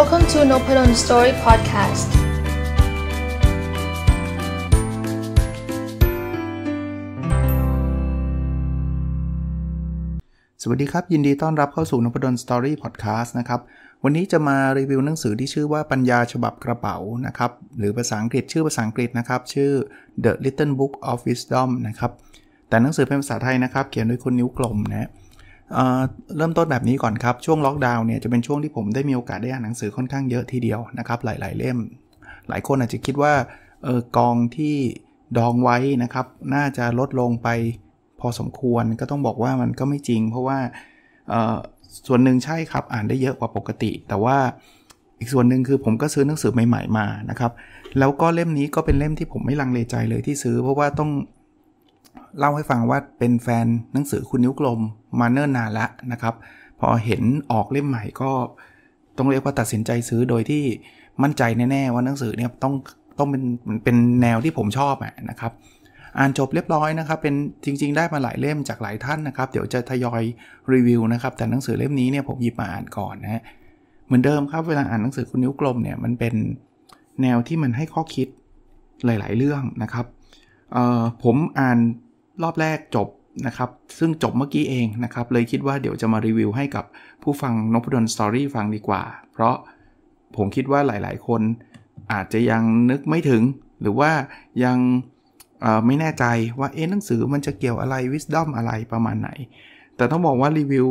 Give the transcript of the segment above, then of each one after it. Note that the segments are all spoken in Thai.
Welcome to n o p ด d o n Story Podcast สวัสดีครับ ยินดีต้อนรับเข้าสู่นพดลสตอรี่พอดแคสต์นะครับ วันนี้จะมารีวิวหนังสือที่ชื่อว่าปัญญาฉบับกระเป๋านะครับ หรือภาษาอังกฤษชื่อภาษาอังกฤษนะครับ ชื่อ The Little Book of Wisdom นะครับ แต่หนังสือเป็นภาษาไทยนะครับ เขียนโดยคุณนิ้วกลมนะเริ่มต้นแบบนี้ก่อนครับ ช่วงล็อกดาวน์เนี่ยจะเป็นช่วงที่ผมได้มีโอกาสได้อ่านหนังสือค่อนข้างเยอะทีเดียวนะครับ หลายๆเล่ม หลายคนอาจจะคิดว่าออกองที่ดองไว้นะครับ น่าจะลดลงไปพอสมควรก็ต้องบอกว่ามันก็ไม่จริง เพราะว่าส่วนหนึ่งใช่ครับอ่านได้เยอะกว่าปกติ แต่ว่าอีกส่วนหนึ่งคือผมก็ซื้อหนังสือใหม่ๆ มานะครับ แล้วก็เล่มนี้ก็เป็นเล่มที่ผมไม่ลังเลใจเลยที่ซื้อเพราะว่าต้องเล่าให้ฟังว่าเป็นแฟนหนังสือคุณนิ้วกลมมาเนิ่นนานละนะครับพอเห็นออกเล่มใหม่ก็ต้องเรียกว่าตัดสินใจซื้อโดยที่มั่นใจแน่ๆว่าหนังสือเนี่ยต้องต้องเป็นเป็นแนวที่ผมชอบอะนะครับอ่านจบเรียบร้อยนะครับเป็นจริง ๆ ได้มาหลายเล่มจากหลายท่านนะครับเดี๋ยวจะทยอยรีวิวนะครับ แต่หนังสือเล่มนี้เนี่ยผมหยิบมาอ่านก่อนนะฮะเหมือนเดิมครับเวลาอ่านหนังสือคุณนิ้วกลมเนี่ยมันเป็นแนวที่มันให้ข้อคิดหลาย ๆเรื่องนะครับผมอ่านรอบแรกจบนะครับ ซึ่งจบเมื่อกี้เองนะครับ เลยคิดว่าเดี๋ยวจะมารีวิวให้กับผู้ฟังนพดลสตอรี่ฟังดีกว่า เพราะผมคิดว่าหลายๆ คนอาจจะยังนึกไม่ถึง หรือว่ายังไม่แน่ใจว่าเอ๊ะหนังสือมันจะเกี่ยวอะไรวิสดอมอะไรประมาณไหน แต่ต้องบอกว่ารีวิว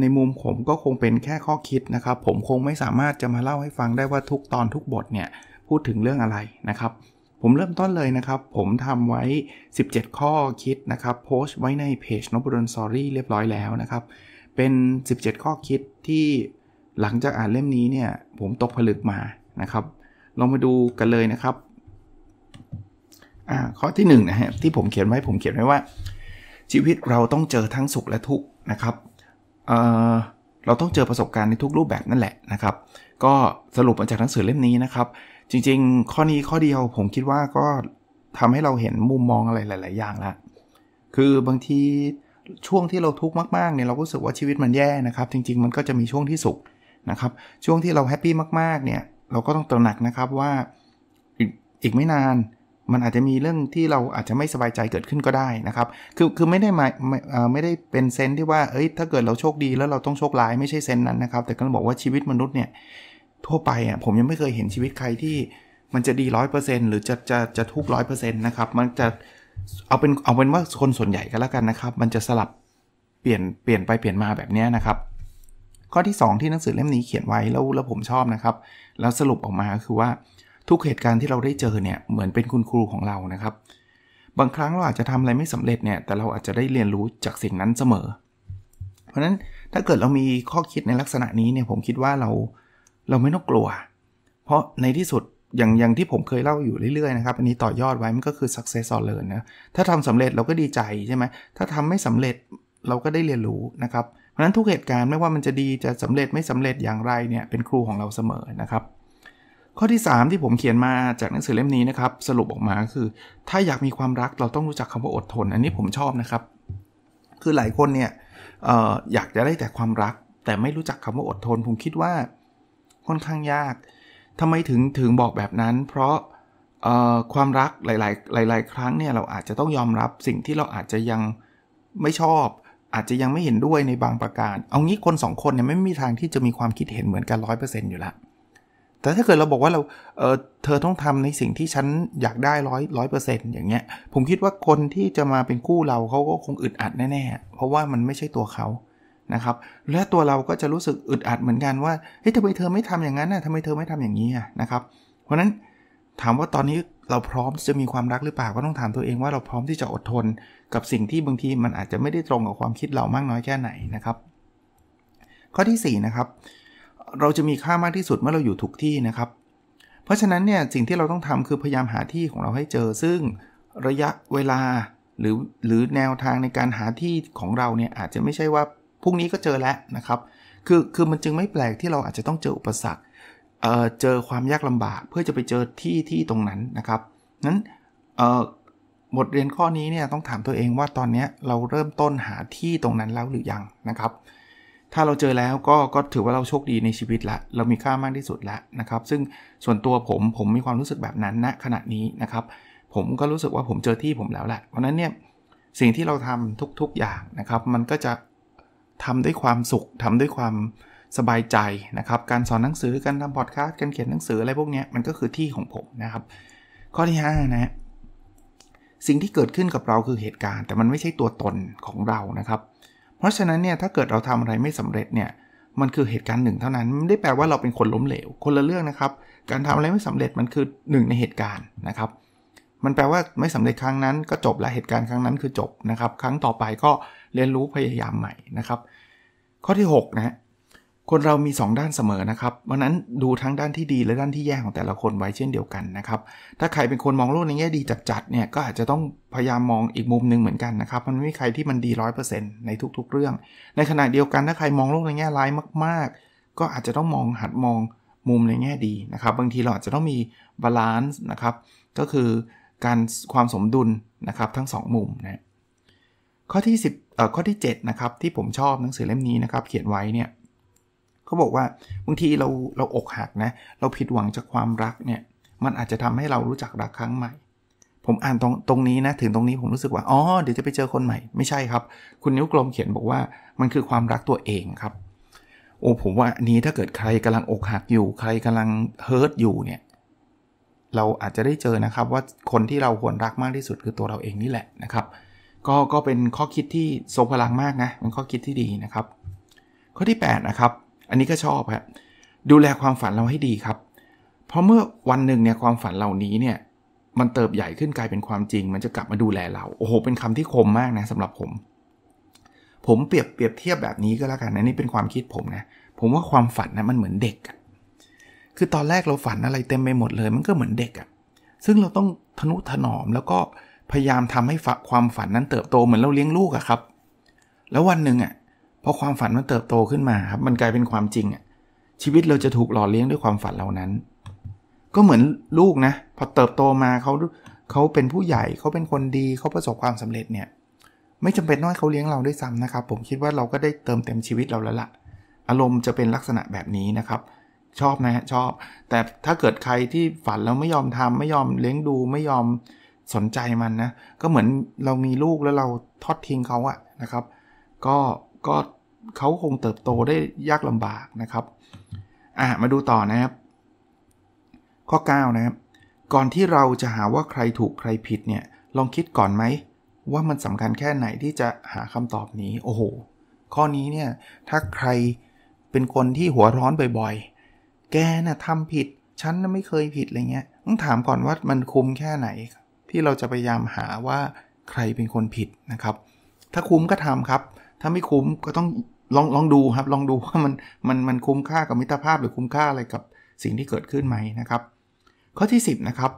ในมุมผมก็คงเป็นแค่ข้อคิดนะครับ ผมคงไม่สามารถจะมาเล่าให้ฟังได้ว่าทุกตอนทุกบทเนี่ยพูดถึงเรื่องอะไรนะครับผมเริ่มต้นเลยนะครับ ผมทำไว้ 17 ข้อคิดนะครับ โพสต์ไว้ในเพจนบุรนสอรี่เรียบร้อยแล้วนะครับ เป็น 17 ข้อคิดที่หลังจากอ่านเล่มนี้เนี่ยผมตกผลึกมานะครับ ลองมาดูกันเลยนะครับข้อที่1นนะฮะที่ผมเขียนไว้ผมเขียนไว้ว่า ชีวิตเราต้องเจอทั้งสุขและทุกข์นะครับเเราต้องเจอประสบการณ์ในทุกรูปแบบนั่นแหละนะครับก็สรุปมาจากหนังสือเล่มนี้นะครับ จริงๆ ข้อนี้ข้อเดียวผมคิดว่าก็ทำให้เราเห็นมุมมองอะไรหลายๆ อย่างละคือบางทีช่วงที่เราทุกข์มากๆ เนี่ยเรารู้สึกว่าชีวิตมันแย่นะครับ จริงๆ มันก็จะมีช่วงที่สุขนะครับ ช่วงที่เราแฮปปี้มากๆ เนี่ยเราก็ต้องตระหนักนะครับว่าอีกไม่นานมันอาจจะมีเรื่องที่เราอาจจะไม่สบายใจเกิดขึ้นก็ได้นะครับ คือคือไม่ได้มาไม่ได้เป็นเซนที่ว่าเอ้ยถ้าเกิดเราโชคดีแล้วเราต้องโชคร้าย ไม่ใช่เซนนั้นนะครับ แต่ก็บอกว่าชีวิตมนุษย์เนี่ยทั่วไปอ่ะผมยังไม่เคยเห็นชีวิตใครที่ มันจะดีร้อยเปอร์เซ็นหรือจะจะจะทุกร้อยเปอร์เซ็นต์นะครับมันจะเอาเป็นเอาเป็นว่าคนส่วนใหญ่ก็แล้วกันนะครับ มันจะสลับเปลี่ยนเปลี่ยนไปเปลี่ยนมาแบบนี้นะครับ ข้อที่ 2 ที่หนังสือเล่มนี้เขียนไว้แล้วแล้วผมชอบนะครับแล้วสรุปออกมาคือว่าทุกเหตุการณ์ที่เราได้เจอเนี่ยเหมือนเป็นคุณครูของเรานะครับ บางครั้งเราอาจจะทำอะไรไม่สำเร็จเนี่ยแต่เราอาจจะได้เรียนรู้จากสิ่งนั้นเสมอ เพราะฉะนั้นถ้าเกิดเรามีข้อคิดในลักษณะนี้เนี่ยผมคิดว่าเราเราไม่ต้องกลัว เพราะในที่สุดอย่างอย่างที่ผมเคยเล่าอยู่เรื่อยๆนะครับอันนี้ต่อยอดไว้มันก็คือ success or learn นะถ้าทำสำเร็จเราก็ดีใจใช่ไหมถ้าทำไม่สำเร็จเราก็ได้เรียนรู้นะครับเพราะฉะนั้นทุกเหตุการณ์ไม่ว่ามันจะดีจะสำเร็จไม่สำเร็จอย่างไรเนี่ยเป็นครูของเราเสมอนะครับ ข้อที่ 3 ที่ผมเขียนมาจากหนังสือเล่มนี้นะครับ สรุปออกมาคือ ถ้าอยากมีความรักเราต้องรู้จักคำว่าอดทน อันนี้ผมชอบนะครับคือหลายคนเนี่ยอออยากจะได้แต่ความรัก แต่ไม่รู้จักคำว่าอดทนผมคิดว่าค่อนข้างยาก ทำไมถึงถึงบอกแบบนั้น เพราะความรักหลาย ๆ หลาย ๆ ครั้งเนี่ยเราอาจจะต้องยอมรับสิ่งที่เราอาจจะยังไม่ชอบ อาจจะยังไม่เห็นด้วยในบางประการ เอางี้คน2คนเนี่ยไม่มีทางที่จะมีความคิดเห็นเหมือนกันร้อยเปอร์เซ็นต์อยู่ละ แต่ถ้าเกิดเราบอกว่าเราเเธอต้องทำในสิ่งที่ฉันอยากได้ร้อยร้อยเปอร์เซ็นต์อย่างเงี้ย ผมคิดว่าคนที่จะมาเป็นคู่เราเขาก็คงอึดอัดแน่ๆเพราะว่ามันไม่ใช่ตัวเขานะครับและตัวเราก็จะรู้สึกอึดอัดเหมือนกันว่า เฮ้ยทำไมเธอไม่ทำอย่างนั้นน่ะทำไมเธอไม่ทำอย่างนี้อ่ะ นะครับ เพราะนั้นถามว่าตอนนี้เราพร้อมจะมีความรักหรือเปล่า ก็ต้องถามตัวเองว่าเราพร้อมที่จะอดทน กับสิ่งที่บางทีมันอาจจะไม่ได้ตรงกับความคิดเรามากน้อยแค่ไหนนะครับ ข้อที่4นะครับ เราจะมีค่ามากที่สุดเมื่อเราอยู่ถูกที่นะครับ เพราะฉะนั้นเนี่ยสิ่งที่เราต้องทำคือพยายามหาที่ของเราให้เจอ ซึ่งระยะเวลา หรือหรือแนวทางในการหาที่ของเราเนี่ยอาจจะไม่ใช่ว่าพรุ่งนี้ก็เจอแล้วนะครับ คือคือมันจึงไม่แปลกที่เราอาจจะต้องเจออุปสรรคเเจอความยากลำบาก เพื่อจะไปเจอที่ที่ตรงนั้นนะครับนั้นบทเรียนข้อนี้เนี่ยต้องถามตัวเองว่าตอนนี้เราเริ่มต้นหาที่ตรงนั้นแล้วหรือยังนะครับ ถ้าเราเจอแล้วก็ก็ถือว่าเราโชคดีในชีวิตละ เรามีค่ามากที่สุดละนะครับ ซึ่งส่วนตัวผมผมมีความรู้สึกแบบนั้นณนะขณะนี้นะครับ ผมก็รู้สึกว่าผมเจอที่ผมแล้วแหละเพราะนั้นเนี่ยสิ่งที่เราทำทุก ๆอย่างนะครับมันก็จะทำด้วยความสุขทำด้วยความสบายใจนะครับการสอนหนังสือการทำพอดคาสต์การเขียนหนังสืออะไรพวกนี้มันก็คือที่ของผมนะครับ ข้อที่5นะสิ่งที่เกิดขึ้นกับเราคือเหตุการณ์ แต่มันไม่ใช่ตัวตนของเรานะครับ เพราะฉะนั้นเนี่ยถ้าเกิดเราทำอะไรไม่สำเร็จเนี่ยมันคือเหตุการณ์หนึ่ง เท่านั้นไม่ได้แปลว่าเราเป็นคนล้มเหลวคนละเรื่องนะครับการทำอะไรไม่สำเร็จมันคือหนึ่งในเหตุการณ์นะครับ มันแปลว่าไม่สำเร็จครั้งนั้น ก็จบและเหตุการณ์ครั้งนั้นคือจบนะครับครั้งต่อไปก็เรียนรู้พยายามใหม่นะครับ ข้อที่6นะคนเรามี 2 ด้านเสมอนะครับวันนั้นดูทั้งด้านที่ดีและด้านที่แย่ของแต่ละคนไว้เช่นเดียวกันนะครับ ถ้าใครเป็นคนมองโลกในแง่ดีจัดๆเนี่ยก็อาจจะต้องพยายามมองอีกมุมหนึ่งเหมือนกันนะครับมันไม่มีใครที่มันดี100%ในทุก ๆ เรื่อง ในขณะเดียวกันถ้าใครมองโลกในแง่ร้ายมาก ๆ ก็อาจจะต้องมองหัดมองมุมในแง่ดีนะครับ บางทีเราอาจจะต้องมีบาลานซ์นะครับก็คือการความสมดุลนะครับทั้ง2มุมนะข้อที่10เอ่อข้อที่ 7 นะครับที่ผมชอบหนังสือเล่มนี้นะครับเขียนไว้เนี่ยเขาบอกว่าบางทีเราเราอกหักนะเราผิดหวังจากความรักเนี่ย มันอาจจะทำให้เรารู้จักรักครั้งใหม่ ผมอ่านตรงตรงนี้นะถึงตรงนี้ ผมรู้สึกว่าอ๋อเดี๋ยวจะไปเจอคนใหม่ ไม่ใช่ครับ คุณนิ้วกลมเขียนบอกว่ามันคือความรักตัวเองครับ โอ้ผมว่านี้ถ้าเกิดใครกำลังอกหักอยู่ใครกำลังเฮิร์ตอยู่เนี่ยเราอาจจะได้เจอนะครับ ว่าคนที่เราควรรักมากที่สุดคือตัวเราเองนี่แหละนะครับเก็ก็เป็นข้อคิดที่ทรงพลังมากนะเป็นข้อคิดที่ดีนะครับ ข้อที่ 8 นะครับ อันนี้ก็ชอบครับดูแลความฝันเราให้ดีครับ เพราะเมื่อวันหนึ่งเนี่ยความฝันเหล่านี้เนี่ย มันเติบใหญ่ขึ้นกลายเป็นความจริง มันจะกลับมาดูแลเราโอ้โหเป็นคำที่คมมากนะสำหรับผม ผมเปรียบเปรียบเทียบแบบนี้ก็แล้วกันนะนี่เป็นความคิดผมนะผมว่าความฝันนะมันเหมือนเด็ก คือตอนแรกเราฝันอะไรเต็มไปหมดเลยมันก็เหมือนเด็กอะ่ะซึ่งเราต้องทนุถนอมแล้วก็พยายามทำให้ความฝันนั้นเติบโตเหมือนเราเลี้ยงลูกอะครับ แล้ววันหนึ่งอะพอความฝันมันเติบโตขึ้นมาครับมันกลายเป็นความจริงอะชีวิตเราจะถูกหล่อเลี้ยงด้วยความฝันเหล่านั้น ก็เหมือนลูกนะพอเติบโตมาเขาเขาเป็นผู้ใหญ่เขาเป็นคนดีเขาประสบความสำเร็จเนี่ย ไม่จำเป็นต้องให้เขาเลี้ยงเราด้วยซ้ำนะครับผมคิดว่าเราก็ได้เติมเต็มชีวิตเราแล้วละ่ะ อารมณ์จะเป็นลักษณะแบบนี้นะครับ ชอบนะฮะชอบ แต่ถ้าเกิดใครที่ฝันแล้วไม่ยอมทำ ไม่ยอมเลี้ยงดูไม่ยอมสนใจมันนะ ก็เหมือนเรามีลูกแล้วเราทอดทิ้งเขาอะนะครับ ก็ ก็เขาคงเติบโตได้ยากลำบากนะครับ อ่ะ มาดูต่อนะครับ ข้อ9นะครับ ก่อนที่เราจะหาว่าใครถูกใครผิดเนี่ย ลองคิดก่อนไหม ว่ามันสำคัญแค่ไหนที่จะหาคำตอบนี้ โอ้โห ข้อนี้เนี่ย ถ้าใครเป็นคนที่หัวร้อนบ่อย ๆ แกนะ่ะทำผิด ฉันน่ะไม่เคยผิดอะไรเงี้ย ต้องถามก่อนว่ามันคุ้มแค่ไหนที่เราจะพยายามหาว่าใครเป็นคนผิดนะครับ ถ้าคุ้มก็ทำครับ ถ้าไม่คุ้มก็ต้องลองลองดูครับ ลองดูว่ามันมันมันคุ้มค่ากับมิตรภาพหรือคุ้มค่าอะไรกับสิ่งที่เกิดขึ้นไหมนะครับ ข้อที่ 10 นะครับ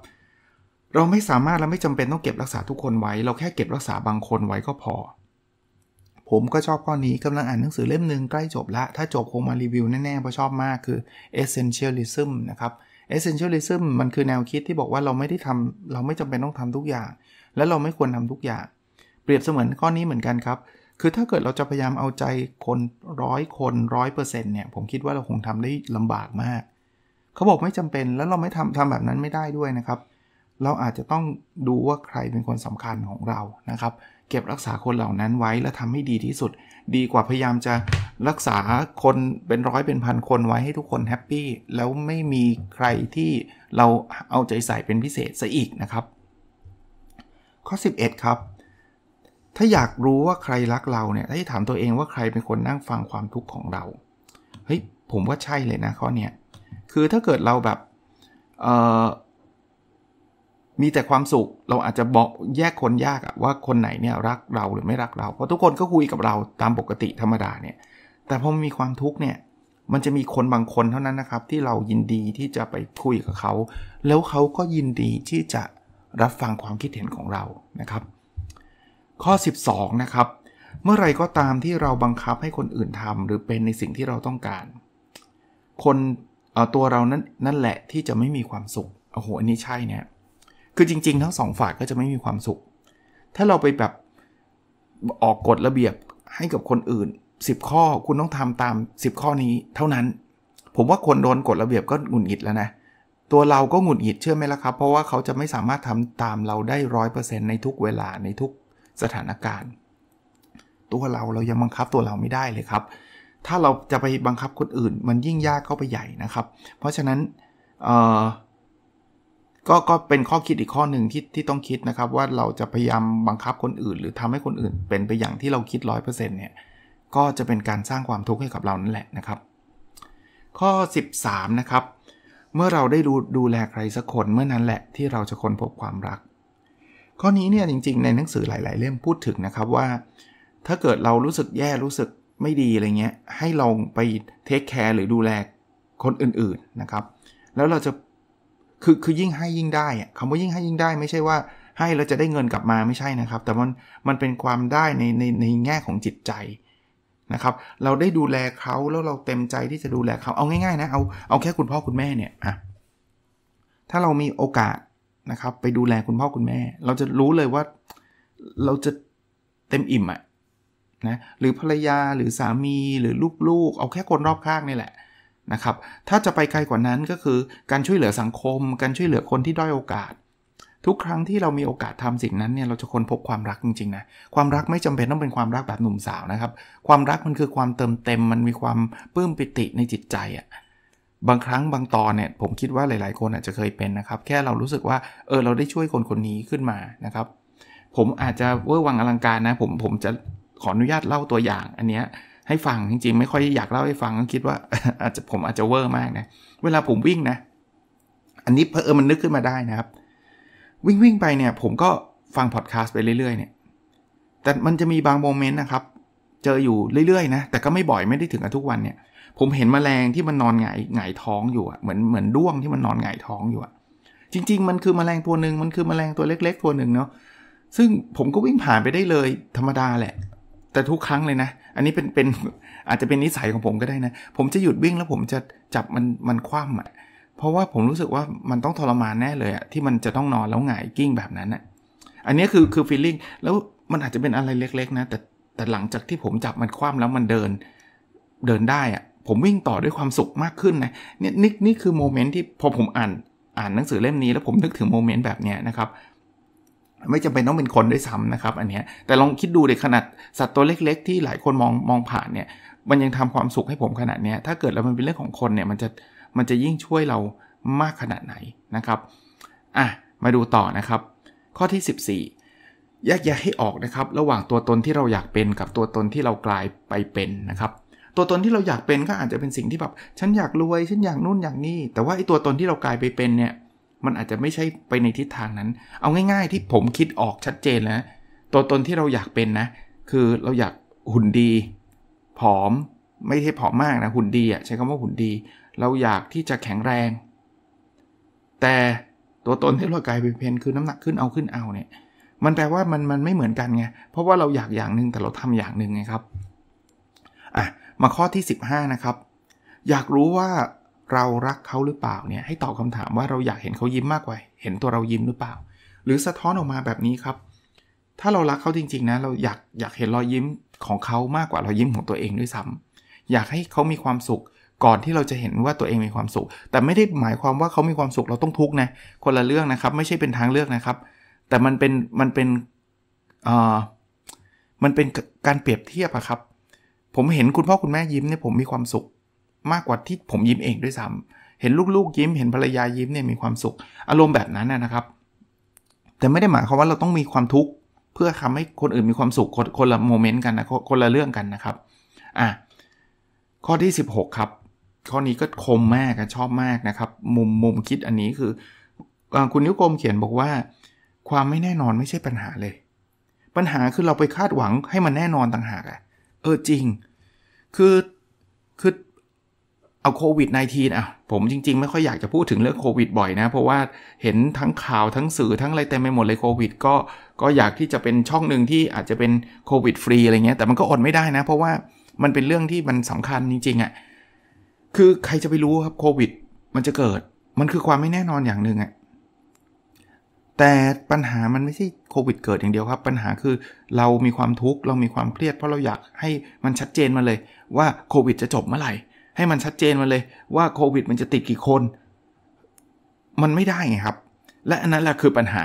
เราไม่สามารถและไม่จำเป็นต้องเก็บรักษาทุกคนไว้ เราแค่เก็บรักษาบางคนไว้ก็พอ ผมก็ชอบข้อนี้กำลังอ่านหนังสือเล่มหนึ่งใกล้จบละ ถ้าจบคงมารีวิวแน่ๆเพราะชอบมากคือ essentialism นะครับเซนเชียลลิซึมมันคือแนวคิดที่บอกว่าเราไม่ได้ทำเราไม่จำเป็นต้องทำทุกอย่าง และเราไม่ควรทำทุกอย่าง เปรียบเสมือนข้อนี้เหมือนกันครับคือถ้าเกิดเราจะพยายามเอาใจคนร้อยคนร้อยเปอร์เซ็นต์เนี่ยผมคิดว่าเราคงทำได้ลำบากมาก เขาบอกไม่จำเป็นแล้วเราไม่ทำทำแบบนั้นไม่ได้ด้วยนะครับ เราอาจจะต้องดูว่าใครเป็นคนสำคัญของเรานะครับ เก็บรักษาคนเหล่านั้นไว้และทำให้ดีที่สุดดีกว่าพยายามจะรักษาคนเป็นร้อยเป็นพันคนไว้ให้ทุกคนแฮปปี้แล้วไม่มีใครที่เราเอาใจใส่เป็นพิเศษซะอีกนะครับ ข้อ 11 ครับ ถ้าอยากรู้ว่าใครรักเราเนี่ยให้ถามตัวเองว่าใครเป็นคนนั่งฟังความทุกข์ของเราเฮ้ยผมว่าใช่เลยนะข้อเนี้ยคือถ้าเกิดเราแบบเออมีแต่ความสุขเราอาจจะบอกแยกคนยากว่าคนไหนเนี่ยรักเราหรือไม่รักเราเพราะทุกคนก็คุยกับเราตามปกติธรรมดาเนี่ย แต่พอมีความทุกข์เนี่ยมันจะมีคนบางคนเท่านั้นนะครับที่เรายินดีที่จะไปคุยกับเขา แล้วเขาก็ยินดีที่จะรับฟังความคิดเห็นของเรานะครับ ข้อ 12 นะครับ เมื่อไรก็ตามที่เราบังคับให้คนอื่นทำ หรือเป็นในสิ่งที่เราต้องการ คนตัวเรานั้นนั่นแหละที่จะไม่มีความสุขโอ้โหอันนี้ใช่เนี่ยคือจริงๆทั้งสองฝ่ายก็จะไม่มีความสุข ถ้าเราไปแบบออกกฎระเบียบให้กับคนอื่น 10 ข้อคุณต้องทำตาม 10 ข้อนี้เท่านั้น ผมว่าคนโดนกฎระเบียบก็หงุดหงิดแล้วนะ ตัวเราก็หงุดหงิดเชื่อไหมล่ะครับ เพราะว่าเขาจะไม่สามารถทำตามเราได้ร้อยเปอร์เซ็นต์ในทุกเวลาในทุกสถานการณ์ ตัวเราเรายังบังคับตัวเราไม่ได้เลยครับ ถ้าเราจะไปบังคับคนอื่น มันยิ่งยากเข้าไปใหญ่นะครับ เพราะฉะนั้นเออก็ก็เป็นข้อคิดอีกข้อหนึ่งที่ที่ต้องคิดนะครับ ว่าเราจะพยายามบังคับคนอื่น หรือทำให้คนอื่นเป็นไปอย่างที่เราคิด100%เนี่ยก็จะเป็นการสร้างความทุกข์ให้กับเรานั่นแหละนะครับ ข้อ 13 นะครับ เมื่อเราได้ดูดูแลใครสักคนเมื่อนั้นแหละที่เราจะค้นพบความรัก ข้อนี้เนี่ยจริงๆ ในหนังสือหลาย ๆ เล่มพูดถึงนะครับว่า ถ้าเกิดเรารู้สึกแย่รู้สึกไม่ดีอะไรเงี้ยให้ลองไปเทคแคร์หรือดูแลคนอื่นๆนะครับ แล้วเราจะคือคือยิ่งให้ยิ่งได้อะคำว่ายิ่งให้ยิ่งได้ไม่ใช่ว่าให้แล้วจะได้เงินกลับมาไม่ใช่นะครับ แต่มันมันเป็นความได้ในในในแง่ของจิตใจนะครับเราได้ดูแลเขาแล้วเราเต็มใจที่จะดูแลเขาเอาง่ายๆนะเอาเอาแค่คุณพ่อคุณแม่เนี่ยอะถ้าเรามีโอกาสนะครับไปดูแลคุณพ่อคุณแม่ เราจะรู้เลยว่าเราจะเต็มอิ่มอะนะหรือภรรยาหรือสามีหรือลูกๆเอาแค่คนรอบข้างนี่แหละนะครับ ถ้าจะไปไกลกว่านั้นก็คือการช่วยเหลือสังคม การช่วยเหลือคนที่ด้อยโอกาส ทุกครั้งที่เรามีโอกาสทำสิ่งนั้นเนี่ยเราจะค้นพบความรักจริงๆนะความรักไม่จำเป็นต้องเป็นความรักแบบหนุ่มสาวนะครับความรักมันคือความเติมเต็มมันมีความปลื้มปิติในจิตใจอะ่ะบางครั้งบางตอนเนี่ยผมคิดว่าหลายๆคนอาจจะเคยเป็นนะครับ แค่เรารู้สึกว่าเออเราได้ช่วยคนคนนี้ขึ้นมานะครับ ผมอาจจะเวอร์วังอลังการนะผมผมจะขออนุญาตเล่าตัวอย่างอันเนี้ยให้ฟังจริงๆ ไม่ค่อยอยากเล่าให้ฟังคิดว่า อาจจะผมอาจจะเวอร์มากนะ เวลาผมวิ่งนะ อันนี้เพอเออมันนึกขึ้นมาได้นะครับ วิ่งวิ่งไปเนี่ย ผมก็ฟังพอดแคสต์ไปเรื่อยๆเนี่ยแต่มันจะมีบางโมเมนต์นะครับ เจออยู่เรื่อยๆนะ แต่ก็ไม่บ่อยไม่ได้ถึงกับทุกวันเนี่ย ผมเห็นมแมลงที่มันนอนหงายหงายท้องอยู่อะเหมือนเหมือนด้วงที่มันนอนหงายท้องอยู่อะจริง ๆมันคือมแมลงตัวหนึ่งมันคือมแมลงตัวเล็กๆ ตัวหนึ่งเนาะซึ่งผมก็วิ่งผ่านไปได้เลย ธรรมดาแหละ แต่ทุกครั้งเลยนะอันนี้เป็นเป็นอาจจะเป็นนิสัยของผมก็ได้นะ ผมจะหยุดวิ่ง แล้วผมจะจับมันมันคว่ำอ่ะ เพราะว่าผมรู้สึกว่ามันต้องทรมานแน่เลยอ่ะที่มันจะต้องนอนแล้วหงายกิ้งแบบนั้นอ่ะ อันนี้คือคือฟีลลิ่งแล้วมันอาจจะเป็นอะไรเล็กๆนะแต่แต่หลังจากที่ผมจับมันคว่ำแล้วมันเดิน เดินได้อ่ะผมวิ่งต่อด้วยความสุขมากขึ้นนะนี่นี่นี่คือโมเมนต์ที่พอผมอ่านอ่านหนังสือเล่มนี้แล้วผมนึกถึงโมเมนต์แบบเนี้ยนะครับไม่จำเป็นต้องเป็นคนด้วยซ้ำนะครับอันนี้แต่ลองคิดดูเลยขนาดสัตว์ตัวเล็กๆ ที่หลายคนมองมองผ่านเนี่ย มันยังทำความสุขให้ผมขนาดนี้ถ้าเกิดแล้วมันเป็นเรื่องของคนเนี่ยมันจะมันจะยิ่งช่วยเรามากขนาดไหนนะครับอ่ะมาดูต่อนะครับ ข้อที่ 14แยกแยะให้ออกนะครับ ระหว่างตัวตนที่เราอยากเป็นกับตัวตนที่เรากลายไปเป็นนะครับ ตัวตนที่เราอยากเป็นก็อาจจะเป็นสิ่งที่แบบฉันอยากรวย ฉันอยากนู่นอยากนี่ แต่ว่าไอ้ตัวตนที่เรากลายไปเป็นเนี่ยมันอาจจะไม่ใช่ไปในทิศทางนั้น เอาง่ายๆ ที่ผมคิดออกชัดเจนแล้วตัวตนที่เราอยากเป็นนะ คือเราอยากหุ่นดี ผอม ไม่ใช่ผอมมากนะ หุ่นดีอ่ะใช้คำว่าหุ่นดี เราอยากที่จะแข็งแรง แต่ตัวตนที่เรากลายเป็นเพนคือน้ำหนักขึ้นเอาขึ้นเอาเนี่ย มันแปลว่ามันมันไม่เหมือนกันไง เพราะว่าเราอยากอย่างหนึ่งแต่เราทำอย่างหนึ่งไงครับอ่ะมาข้อที่15นะครับ อยากรู้ว่าเรารักเขาหรือเปล่าเนี่ยให้ตอบคาถามว่าเราอยากเห็นเขายิ้มมากกว่า เห็นตัวเรายิ้มหรือเปล่า หรือสะท้อนออกมาแบบนี้ครับ ถ้าเรารักเขาจริงๆนะเราอยากอยากเห็นรอยยิ้มของเขามากกว่ารอยยิ้มของตัวเองด้วยซ้ำ อยากให้เขามีความสุขก่อนที่เราจะเห็นว่าตัวเองมีความสุข แต่ไม่ได้หมายความว่าเขามีความสุขเราต้องทุกข์นะคนละเรื่องนะครับ ไม่ใช่เป็นทางเลือกนะครับ แต่มันเป็นมันเป็นอ่ามันเป็นการเปรียบเทียบอะครับ ผมเห็นคุณพ่อคุณแม่ยิ้มเนี่ยผมมีความสุขมากกว่าที่ผมยิ้มเองด้วยซ้ำเห็นลูกๆ ยิ้ม เห็นภรรยายิ้มเนี่ยมีความสุขอารมณ์แบบนั้นนะครับ แต่ไม่ได้หมายความว่าเราต้องมีความทุกข์เพื่อทำให้คนอื่นมีความสุข คนคนละโมเมนต์กันนะคนละเรื่องกันนะครับอ่ะข้อที่ 16 ครับ ข้อนี้ก็คมมากชอบมากนะครับ มุมมุมคิดอันนี้คือ คุณนิวกลมเขียนบอกว่า ความไม่แน่นอนไม่ใช่ปัญหาเลย ปัญหาคือเราไปคาดหวังให้มันแน่นอนต่างหากอะเออจริง คือคือเอาโควิด -19 อ่ะผมจริงๆไม่ค่อยอยากจะพูดถึงเรื่องโควิดบ่อยนะ เพราะว่าเห็นทั้งข่าวทั้งสื่อทั้งอะไรเต็มไปหมดเลยโควิดก็ก็อยากที่จะเป็นช่องหนึ่งที่อาจจะเป็นโควิดฟรีอะไรเงี้ยแต่มันก็อดไม่ได้นะ เพราะว่ามันเป็นเรื่องที่มันสำคัญจริงๆอะ่ะคือใครจะไปรู้ครับโควิดมันจะเกิดมันคือความไม่แน่นอนอย่างหนึ่งอะ่ะแต่ปัญหามันไม่ใช่โควิดเกิดอย่างเดียวครับ ปัญหาคือเรามีความทุกข์เรามีความเครียดเพราะเราอยากให้มันชัดเจนมาเลยว่าโควิดจะจบเมื่อไหร่ให้มันชัดเจนมาเลยว่าโควิดมันจะติดกี่คน มันไม่ได้ไงครับ และอันนั้นแหละคือปัญหา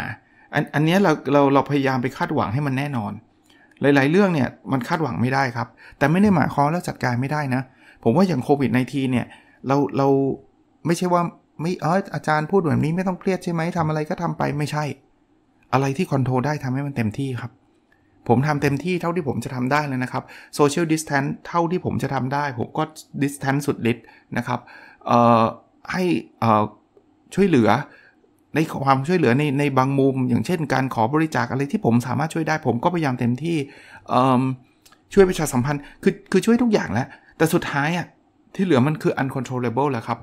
อันอันนี้เราเราเราพยายามไปคาดหวังให้มันแน่นอน หลาย ๆเรื่องเนี่ยมันคาดหวังไม่ได้ครับ แต่ไม่ได้หมายความว่าจัดการไม่ได้นะ ผมว่าอย่างโควิดในทีเนี่ยเราเราไม่ใช่ว่าไม่เอออาจารย์พูดแบบนี้ไม่ต้องเครียดใช่ไหมทำอะไรก็ทำไปไม่ใช่ อะไรที่คอนโทรลได้ทำให้มันเต็มที่ครับผมทำเต็มที่เท่าที่ผมจะทำได้แล้วนะครับโซเชียลดิสแทนเท่าที่ผมจะทำได้ ผมก็ดิสแทนสุดฤทธิ์นะครับให้ช่วยเหลือในความช่วยเหลือในในบางมุม อย่างเช่นการขอบริจาคอะไรที่ผมสามารถช่วยได้ผมก็พยายามเต็มที่ช่วยประชาสัมพันธ์คือคือช่วยทุกอย่างแล้ว แต่สุดท้ายอ่ะที่เหลือมันคือ uncontrollable แล้วครับ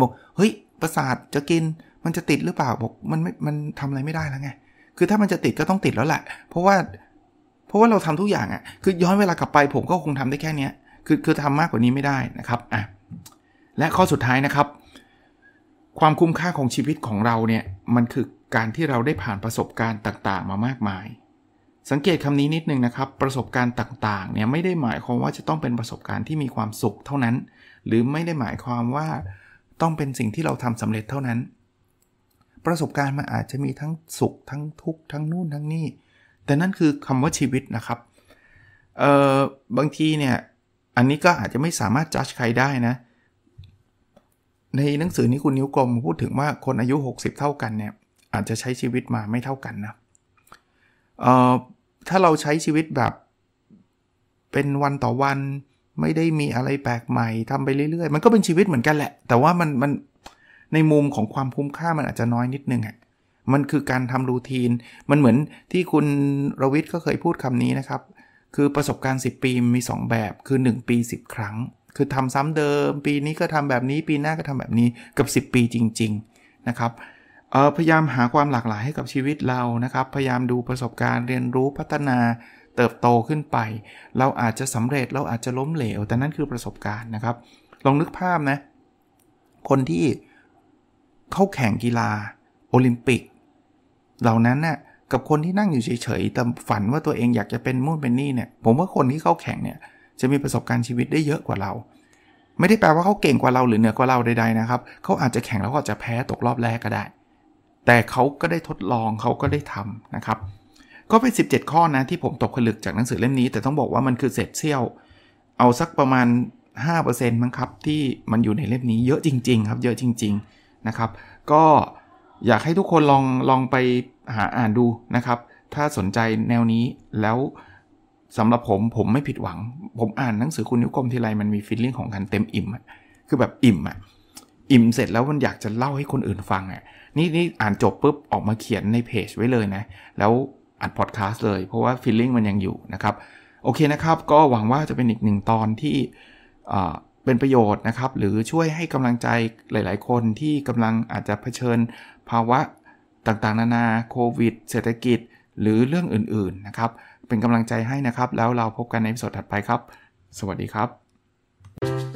บอกเฮ้ยประสาทจะกินมันจะติดหรือเปล่าบอกมันไม่มันทำอะไรไม่ได้แล้วไงคือถ้ามันจะติดก็ต้องติดแล้วแหละ เพราะว่าเพราะว่าเราทำทุกอย่างอะ่ะ คือย้อนเวลากลับไปผมก็คงทำได้แค่นี้คือคือทำมากกว่านี้ไม่ได้นะครับ อ่ะ และข้อสุดท้ายนะครับ ความคุ้มค่าของชีวิตของเราเนี่ยมันคือการที่เราได้ผ่านประสบการณ์ต่างๆ มามากมาย สังเกตคำนี้นิดนึงนะครับ ประสบการณ์ต่างๆเนี่ยไม่ได้หมายความว่าจะต้องเป็นประสบการณ์ที่มีความสุขเท่านั้น หรือไม่ได้หมายความว่าต้องเป็นสิ่งที่เราทำสำเร็จเท่านั้นประสบการณ์มันอาจจะมีทั้งสุขทั้งทุกข์ทั้งนู่นทั้งนี่แต่นั่นคือคำว่าชีวิตนะครับ เอ่อบางทีเนี่ย อันนี้ก็อาจจะไม่สามารถจัดใครได้นะในหนังสือนี้คุณนิ้วกลมพูดถึงว่าคนอายุ 60 เท่ากันเนี่ย อาจจะใช้ชีวิตมาไม่เท่ากันนะเอ่อถ้าเราใช้ชีวิตแบบ เป็นวันต่อวันไม่ได้มีอะไรแปลกใหม่ทำไปเรื่อยๆ มันก็เป็นชีวิตเหมือนกันแหละ แต่ว่ามันมันในมุมของความคุ้มค่ามันอาจจะน้อยนิดนึง อ่ะ มันคือการทำรูทีน มันเหมือนที่คุณรวิทย์ก็เคยพูดคำนี้นะครับ คือประสบการณ์ 10 ปีมี 2 แบบ คือ 1 ปี 10 ครั้ง คือทำซ้ำเดิม ปีนี้ก็ทำแบบนี้ ปีหน้าก็ทำแบบนี้ กับ 10 ปีจริงๆนะครับพยายามหาความหลากหลายให้กับชีวิตเรา นะครับ พยายามดูประสบการณ์ เรียนรู้พัฒนาเติบโตขึ้นไป เราอาจจะสำเร็จ เราอาจจะล้มเหลว แต่นั่นคือประสบการณ์นะครับ ลองนึกภาพนะ คนที่เข้าแข่งกีฬาโอลิมปิก เหล่านั้นนะ่ะกับคนที่นั่งอยู่เฉยๆแต่ฝันว่าตัวเองอยากจะเป็นมุ่นเป็นนี่เนี่ยผมว่าคนที่เข้าแข่งเนี่ยจะมีประสบการณ์ชีวิตได้เยอะกว่าเรา ไม่ได้แปลว่าเขาเก่งกว่าเราหรือเหนือกว่าเราใดๆนะครับเขาอาจจะแข่งแล้วก็จะแพ้ตกรอบแรกก็ได้ แต่เขาก็ได้ทดลองเขาก็ได้ทำนะครับก็เป็น 17 ข้อนะที่ผมตกผลึกจากหนังสือเล่มนี้แต่ต้องบอกว่ามันคือเศษเสี้ยว เอาสักประมาณ5%มั้งครับ ที่มันอยู่ในเล่มนี้เยอะจริงๆครับ เยอะจริง ๆนะครับก็อยากให้ทุกคนลองลองไปหาอ่านดูนะครับ ถ้าสนใจแนวนี้แล้วสำหรับผมผมไม่ผิดหวังผมอ่านหนังสือคุณนิ้วกลมทีไรมันมีฟีลลิ่งของการเต็มอิ่มคือแบบอิ่มอ่ะ อิ่มเสร็จแล้วมันอยากจะเล่าให้คนอื่นฟังอ่ะนี่นี่อ่านจบปุ๊บออกมาเขียนในเพจไว้เลยนะ แล้วอัดพอดแคสต์เลยเพราะว่าฟีลลิ่งมันยังอยู่นะครับ โอเคนะครับก็หวังว่าจะเป็นอีกหนึ่งตอนที่เป็นประโยชน์นะครับ หรือช่วยให้กำลังใจหลายๆคนที่กำลังอาจจะเผชิญภาวะต่างๆ นานาโควิดเศรษฐกิจ หรือเรื่องอื่นๆนะครับ เป็นกำลังใจให้นะครับ แล้วเราพบกันในสดถัดไปครับ สวัสดีครับ